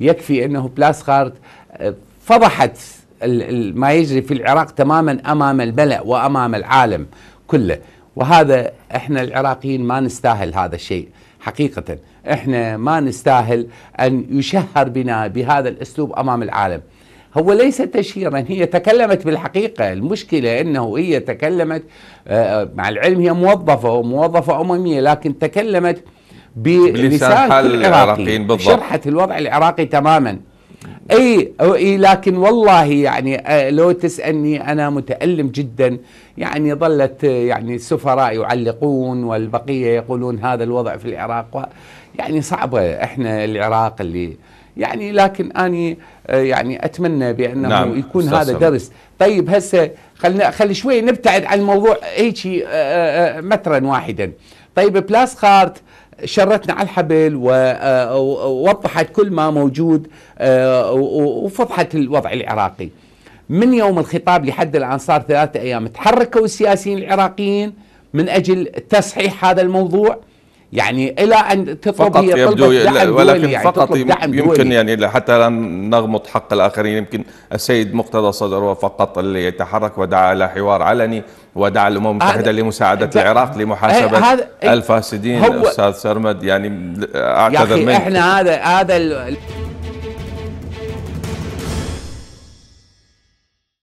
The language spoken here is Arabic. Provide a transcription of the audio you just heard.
يكفي انه بلاسخارد آه، فضحت ما يجري في العراق تماما امام البلاء وامام العالم كله وهذا احنا العراقيين ما نستاهل هذا الشيء حقيقه احنا ما نستاهل ان يشهر بنا بهذا الاسلوب امام العالم هو ليس تشهيرا هي تكلمت بالحقيقة المشكلة أنه هي تكلمت آه، آه، مع العلم هي موظفة وموظفة أممية لكن تكلمت بلسان حال العراقيين بالضبط شرحت الوضع العراقي تماما اي لكن والله يعني آه، لو تسالني انا متالم جدا يعني ظلت آه، يعني السفراء يعلقون والبقيه يقولون هذا الوضع في العراق يعني صعبه احنا العراق اللي يعني لكن اني آه، يعني اتمنى بانه نعم. يكون هذا درس طيب هسه خلينا خلي شوي نبتعد عن الموضوع هيك مترا واحدا طيب بلاس خارت شرتنا على الحبل آه، ووضحت كل ما موجود آه، وفضحت الوضع العراقي من يوم الخطاب لحد الآن صار ثلاثة أيام تحركوا السياسيين العراقيين من أجل تصحيح هذا الموضوع يعني الى ان تطلب فقط هي يبدو دعم ولكن يعني فقط دعم يمكن دولي. يعني حتى لا نغمط حق الاخرين يمكن السيد مقتدى صدر هو فقط اللي يتحرك ودعا الى حوار علني ودعا الامم آه، المتحده لمساعده العراق آه، لمحاسبه إيه؟ الفاسدين استاذ سرمد يعني اعتذر منك احنا هذا هذا